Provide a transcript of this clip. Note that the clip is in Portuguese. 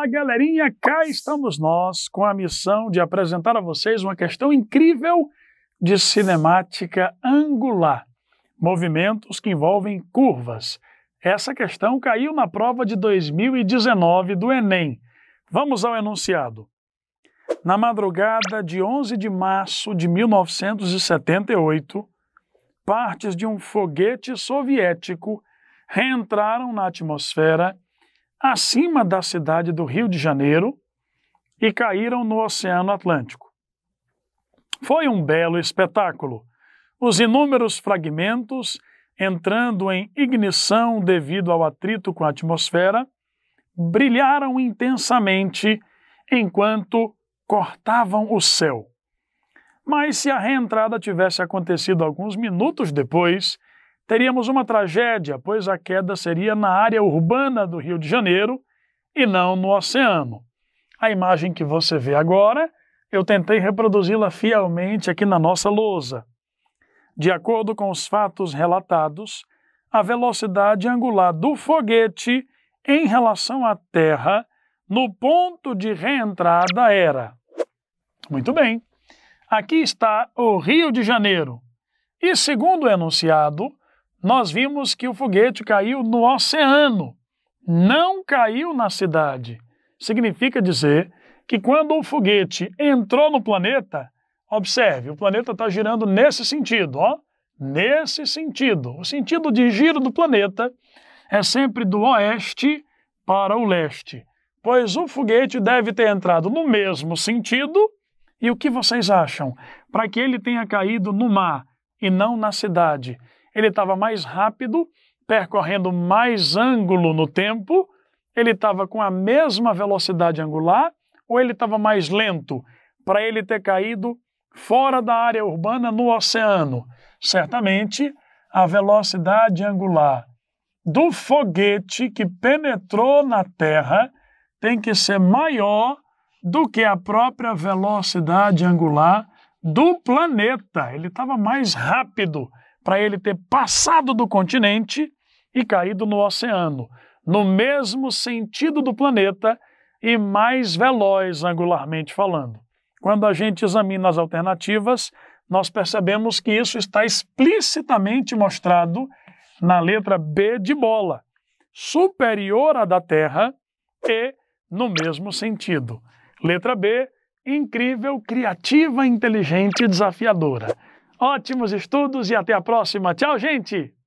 Fala galerinha, cá estamos nós com a missão de apresentar a vocês uma questão incrível de cinemática angular, movimentos que envolvem curvas. Essa questão caiu na prova de 2019 do Enem. Vamos ao enunciado. Na madrugada de 11 de março de 1978, partes de um foguete soviético reentraram na atmosfera acima da cidade do Rio de Janeiro e caíram no Oceano Atlântico. Foi um belo espetáculo. Os inúmeros fragmentos entrando em ignição devido ao atrito com a atmosfera brilharam intensamente enquanto cortavam o céu. Mas se a reentrada tivesse acontecido alguns minutos depois, teríamos uma tragédia, pois a queda seria na área urbana do Rio de Janeiro e não no oceano. A imagem que você vê agora, eu tentei reproduzi-la fielmente aqui na nossa lousa. De acordo com os fatos relatados, a velocidade angular do foguete em relação à Terra no ponto de reentrada era. Muito bem, aqui está o Rio de Janeiro. E segundo o enunciado, nós vimos que o foguete caiu no oceano, não caiu na cidade. Significa dizer que quando o foguete entrou no planeta, observe, o planeta está girando nesse sentido, ó, nesse sentido. O sentido de giro do planeta é sempre do oeste para o leste, pois o foguete deve ter entrado no mesmo sentido. E o que vocês acham? Para que ele tenha caído no mar e não na cidade, ele estava mais rápido, percorrendo mais ângulo no tempo, ele estava com a mesma velocidade angular ou ele estava mais lento para ele ter caído fora da área urbana no oceano? Certamente, a velocidade angular do foguete que penetrou na Terra tem que ser maior do que a própria velocidade angular do planeta. Ele estava mais rápido para ele ter passado do continente e caído no oceano, no mesmo sentido do planeta e mais veloz angularmente falando. Quando a gente examina as alternativas, nós percebemos que isso está explicitamente mostrado na letra B de bola, superior à da Terra e no mesmo sentido. Letra B, incrível, criativa, inteligente e desafiadora ótimos estudos e até a próxima. Tchau, gente!